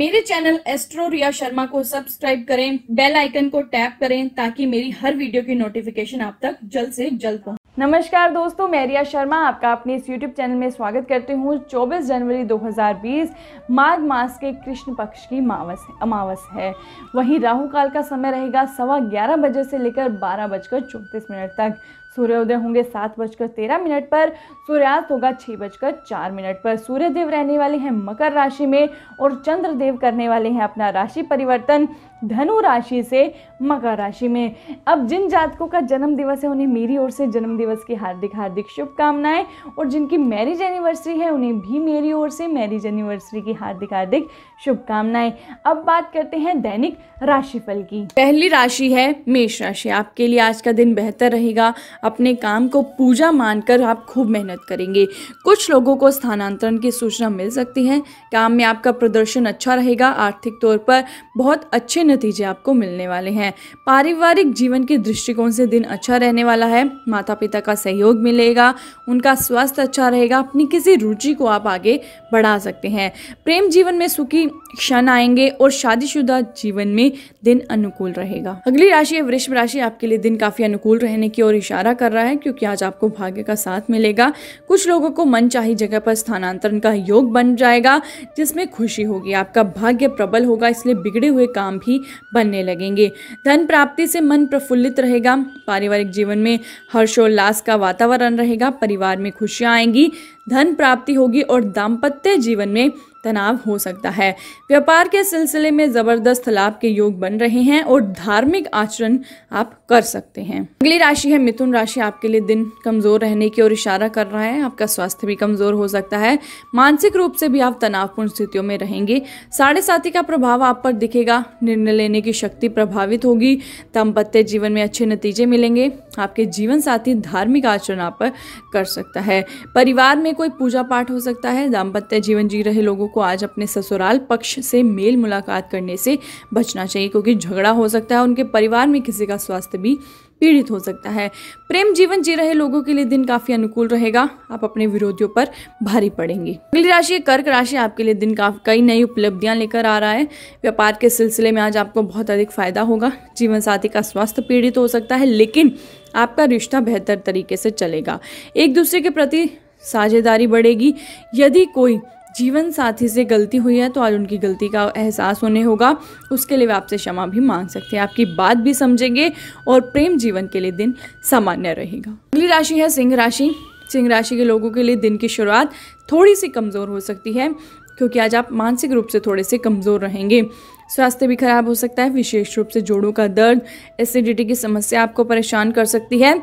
मेरे channel astro रिया शर्मा को subscribe करें बेल आइकन को टैप करें ताकि मेरी हर वीडियो की नोटिफिकेशन आप तक जल्द से जल्द पहुंचे नमस्कार दोस्तों मैं रिया शर्मा आपका अपने इस YouTube चैनल में स्वागत करती हूँ 24 जनवरी 2020 माघ मास के कृष्ण पक्ष की मावस अमावस है वहीं राहु काल का समय रहेगा सवा ग्यारह बजे से लेकर बारह बजकर चौंतीस मिनट तक सूर्योदय होंगे सात बजकर तेरह मिनट पर सूर्यास्त होगा छः बजकर चार मिनट पर सूर्यदेव रहने वाले हैं मकर राशि में और चंद्रदेव करने वाले हैं अपना राशि परिवर्तन धनु राशि से मकर राशि में अब जिन जातकों का जन्म दिवस है उन्हें मेरी ओर से जन्म दिवस की हार्दिक हार्दिक शुभकामनाएं और जिनकी मैरिज एनिवर्सरी है उन्हें भी मेरी ओर से मैरिज एनिवर्सरी की हार्दिक हार्दिक शुभकामनाएं अब बात करते हैं दैनिक राशिफल की पहली राशि है मेष राशि आपके लिए आज का दिन बेहतर रहेगा अपने काम को पूजा मानकर आप खूब मेहनत करेंगे कुछ लोगों को स्थानांतरण की सूचना मिल सकती है काम में आपका प्रदर्शन अच्छा रहेगा आर्थिक तौर पर बहुत अच्छे नतीजे आपको मिलने वाले हैं पारिवारिक जीवन के दृष्टिकोण से दिन अच्छा रहने वाला है माता पिता का सहयोग मिलेगा उनका स्वास्थ्य अच्छा रहेगा अपनी किसी रुचि को आप आगे बढ़ा सकते हैं प्रेम जीवन में सुखी क्षण आएंगे और शादीशुदा जीवन में दिन अनुकूल रहेगा अगली राशि है वृक्ष राशि आपके लिए दिन काफी अनुकूल रहने की और इशारा इशारा कर रहा है क्योंकि आज आपको भाग्य का साथ मिलेगा कुछ लोगों को मन चाहिए जगह पर स्थानांतरण का योग बन जाएगा जिसमें खुशी होगी आपका भाग्य प्रबल होगा इसलिए बिगड़े हुए काम भी बनने लगेंगे धन प्राप्ति से मन प्रफुल्लित रहेगा पारिवारिक जीवन में हर्षोल्लास का वातावरण रहेगा परिवार में खुशियाँ आएंगी धन प्राप्ति होगी और दाम्पत्य जीवन में तनाव हो सकता है व्यापार के सिलसिले में ज़बरदस्त लाभ के योग बन रहे हैं और धार्मिक आचरण आप कर सकते हैं अगली राशि है मिथुन राशि आपके लिए दिन कमज़ोर रहने की ओर इशारा कर रहा है आपका स्वास्थ्य भी कमज़ोर हो सकता है मानसिक रूप से भी आप तनावपूर्ण स्थितियों में रहेंगे साढ़े साथी का प्रभाव आप पर दिखेगा निर्णय लेने की शक्ति प्रभावित होगी दाम्पत्य जीवन में अच्छे नतीजे मिलेंगे आपके जीवन साथी धार्मिक आचरण आप पर कर सकता है परिवार में कोई पूजा पाठ हो सकता है दाम्पत्य जीवन जी रहे लोगों को आज अपने ससुराल पक्ष से मेल मुलाकात करने से बचना चाहिए क्योंकि झगड़ा हो सकता है उनके परिवार में किसी का स्वास्थ्य भी पीड़ित हो सकता है प्रेम जीवन जी रहे लोगों के लिए दिन काफी अनुकूल रहेगा आप अपने विरोधियों पर भारी पड़ेंगे अगली राशि कर्क राशि आपके लिए दिन काफी कई नई उपलब्धियां लेकर आ रहा है व्यापार के सिलसिले में आज आपको बहुत अधिक फायदा होगा जीवन साथी का स्वास्थ्य पीड़ित हो सकता है लेकिन आपका रिश्ता बेहतर तरीके से चलेगा एक दूसरे के प्रति साझेदारी बढ़ेगी यदि कोई जीवन साथी से गलती हुई है तो आज उनकी गलती का एहसास होने होगा उसके लिए वे आपसे क्षमा भी मांग सकते हैं आपकी बात भी समझेंगे और प्रेम जीवन के लिए दिन सामान्य रहेगा अगली राशि है सिंह राशि सिंह राशि के लोगों के लिए दिन की शुरुआत थोड़ी सी कमज़ोर हो सकती है क्योंकि आज आप मानसिक रूप से थोड़े से कमज़ोर रहेंगे स्वास्थ्य भी खराब हो सकता है विशेष रूप से जोड़ों का दर्द एसिडिटी की समस्या आपको परेशान कर सकती है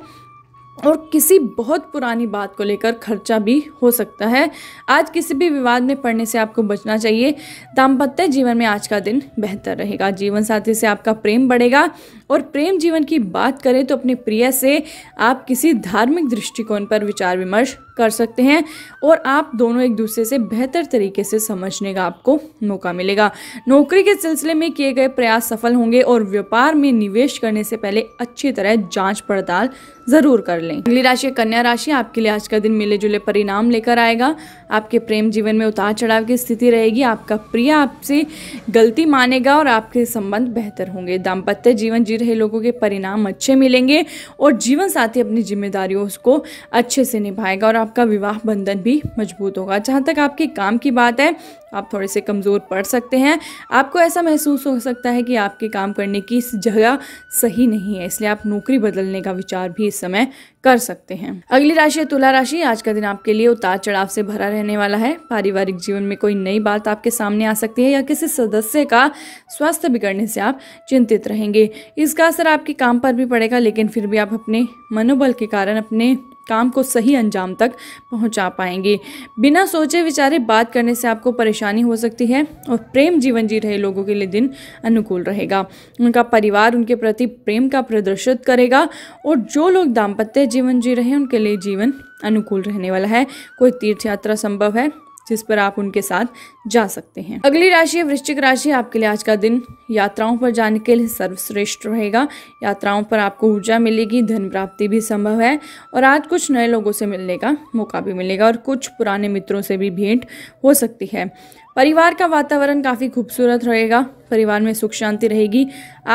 और किसी बहुत पुरानी बात को लेकर खर्चा भी हो सकता है आज किसी भी विवाद में पड़ने से आपको बचना चाहिए दाम्पत्य जीवन में आज का दिन बेहतर रहेगा जीवन साथी से आपका प्रेम बढ़ेगा और प्रेम जीवन की बात करें तो अपने प्रिय से आप किसी धार्मिक दृष्टिकोण पर विचार विमर्श कर सकते हैं और आप दोनों एक दूसरे से बेहतर तरीके से समझने का आपको मौका मिलेगा नौकरी के सिलसिले में किए गए प्रयास सफल होंगे और व्यापार में निवेश करने से पहले अच्छी तरह जांच पड़ताल जरूर कर लें अगली राशि कन्या राशि आपके लिए आज का दिन मिले जुले परिणाम लेकर आएगा आपके प्रेम जीवन में उतार चढ़ाव की स्थिति रहेगी आपका प्रिय आपसे गलती मानेगा और आपके संबंध बेहतर होंगे दाम्पत्य जीवन जी रहे लोगों के परिणाम अच्छे मिलेंगे और जीवन साथी अपनी जिम्मेदारियों को अच्छे से निभाएगा और आपका विवाह बंधन भी मजबूत होगा जहाँ तक आपके काम की बात है आप थोड़े से कमज़ोर पड़ सकते हैं आपको ऐसा महसूस हो सकता है कि आपके काम करने की जगह सही नहीं है इसलिए आप नौकरी बदलने का विचार भी इस समय कर सकते हैं अगली राशि है तुला राशि आज का दिन आपके लिए उतार चढ़ाव से भरा रहने वाला है पारिवारिक जीवन में कोई नई बात आपके सामने आ सकती है या किसी सदस्य का स्वास्थ्य बिगड़ने से आप चिंतित रहेंगे इसका असर आपके काम पर भी पड़ेगा लेकिन फिर भी आप अपने मनोबल के कारण अपने काम को सही अंजाम तक पहुंचा पाएंगे बिना सोचे विचारे बात करने से आपको परेशानी हो सकती है और प्रेम जीवन जी रहे लोगों के लिए दिन अनुकूल रहेगा उनका परिवार उनके प्रति प्रेम का प्रदर्शित करेगा और जो लोग दाम्पत्य जीवन जी रहे हैं उनके लिए जीवन अनुकूल रहने वाला है कोई तीर्थ यात्रा संभव है जिस पर आप उनके साथ जा सकते हैं अगली राशि है वृश्चिक राशि आपके लिए आज का दिन यात्राओं पर जाने के लिए सर्वश्रेष्ठ रहेगा यात्राओं पर आपको ऊर्जा मिलेगी धन प्राप्ति भी संभव है और आज कुछ नए लोगों से मिलने का मौका भी मिलेगा और कुछ पुराने मित्रों से भी भेंट हो सकती है परिवार का वातावरण काफ़ी खूबसूरत रहेगा परिवार में सुख शांति रहेगी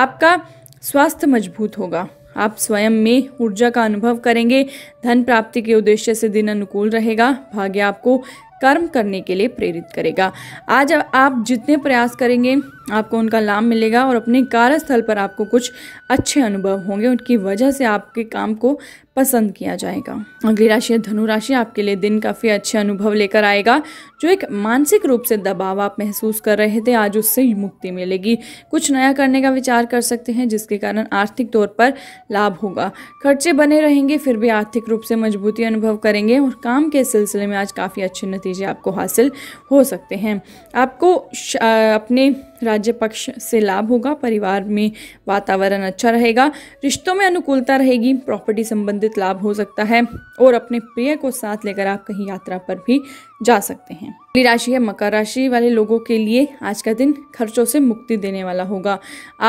आपका स्वास्थ्य मजबूत होगा आप स्वयं में ऊर्जा का अनुभव करेंगे धन प्राप्ति के उद्देश्य से दिन अनुकूल रहेगा भाग्य आपको कर्म करने के लिए प्रेरित करेगा आज आप जितने प्रयास करेंगे आपको उनका लाभ मिलेगा और अपने कार्यस्थल पर आपको कुछ अच्छे अनुभव होंगे उनकी वजह से आपके काम को पसंद किया जाएगा अगली राशि धनु राशि आपके लिए दिन काफ़ी अच्छे अनुभव लेकर आएगा जो एक मानसिक रूप से दबाव आप महसूस कर रहे थे आज उससे मुक्ति मिलेगी कुछ नया करने का विचार कर सकते हैं जिसके कारण आर्थिक तौर पर लाभ होगा खर्चे बने रहेंगे फिर भी आर्थिक रूप से मजबूती अनुभव करेंगे और काम के सिलसिले में आज काफ़ी अच्छे नतीजे आपको हासिल हो सकते हैं आपको अपने राज्य पक्ष से लाभ होगा परिवार में वातावरण अच्छा रहेगा रिश्तों में अनुकूलता रहेगी प्रॉपर्टी संबंधित लाभ हो सकता है और अपने प्रिय को साथ लेकर आप कहीं यात्रा पर भी जा सकते हैं अगली राशि है मकर राशि वाले लोगों के लिए आज का दिन खर्चों से मुक्ति देने वाला होगा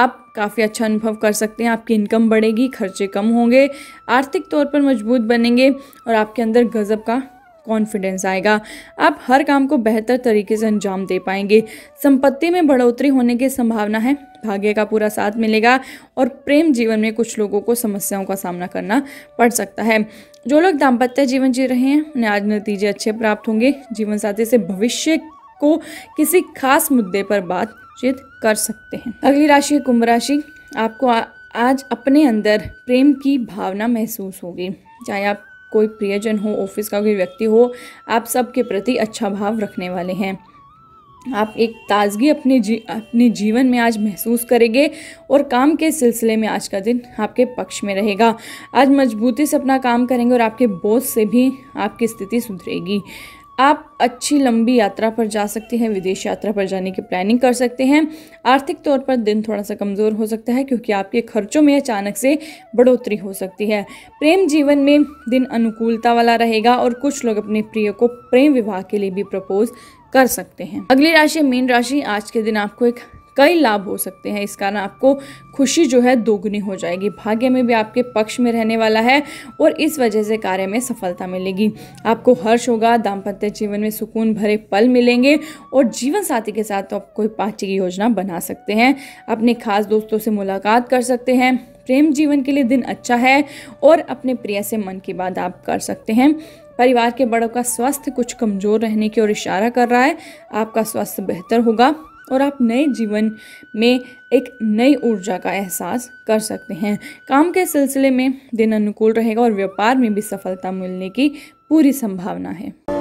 आप काफ़ी अच्छा अनुभव कर सकते हैं आपकी इनकम बढ़ेगी खर्चे कम होंगे आर्थिक तौर पर मजबूत बनेंगे और आपके अंदर गज़ब का कॉन्फिडेंस आएगा आप हर काम को बेहतर तरीके से अंजाम दे पाएंगे संपत्ति में बढ़ोतरी होने की संभावना है भाग्य का पूरा साथ मिलेगा और प्रेम जीवन में कुछ लोगों को समस्याओं का सामना करना पड़ सकता है जो लोग दाम्पत्य जीवन जी रहे हैं उन्हें आज नतीजे अच्छे प्राप्त होंगे जीवन साथी से भविष्य को किसी खास मुद्दे पर बातचीत कर सकते हैं अगली राशि है कुंभ राशि आपको आ, आज अपने अंदर प्रेम की भावना महसूस होगी चाहे आप कोई प्रियजन हो ऑफिस का कोई व्यक्ति हो आप सबके प्रति अच्छा भाव रखने वाले हैं आप एक ताजगी अपने जी अपने जीवन में आज महसूस करेंगे और काम के सिलसिले में आज का दिन आपके पक्ष में रहेगा आज मजबूती से अपना काम करेंगे और आपके बोझ से भी आपकी स्थिति सुधरेगी आप अच्छी लंबी यात्रा पर जा सकते हैं विदेश यात्रा पर जाने की प्लानिंग कर सकते हैं आर्थिक तौर पर दिन थोड़ा सा कमज़ोर हो सकता है क्योंकि आपके खर्चों में अचानक से बढ़ोतरी हो सकती है प्रेम जीवन में दिन अनुकूलता वाला रहेगा और कुछ लोग अपने प्रिय को प्रेम विवाह के लिए भी प्रपोज कर सकते हैं अगली राशि मीन राशि आज के दिन आपको एक कई लाभ हो सकते हैं इस कारण आपको खुशी जो है दोगुनी हो जाएगी भाग्य में भी आपके पक्ष में रहने वाला है और इस वजह से कार्य में सफलता मिलेगी आपको हर्ष होगा दाम्पत्य जीवन में सुकून भरे पल मिलेंगे और जीवन साथी के साथ तो आप कोई पार्टी की योजना बना सकते हैं अपने खास दोस्तों से मुलाकात कर सकते हैं प्रेम जीवन के लिए दिन अच्छा है और अपने प्रिय से मन की बात आप कर सकते हैं परिवार के बड़ों का स्वास्थ्य कुछ कमज़ोर रहने की ओर इशारा कर रहा है आपका स्वास्थ्य बेहतर होगा और आप नए जीवन में एक नई ऊर्जा का एहसास कर सकते हैं काम के सिलसिले में दिन अनुकूल रहेगा और व्यापार में भी सफलता मिलने की पूरी संभावना है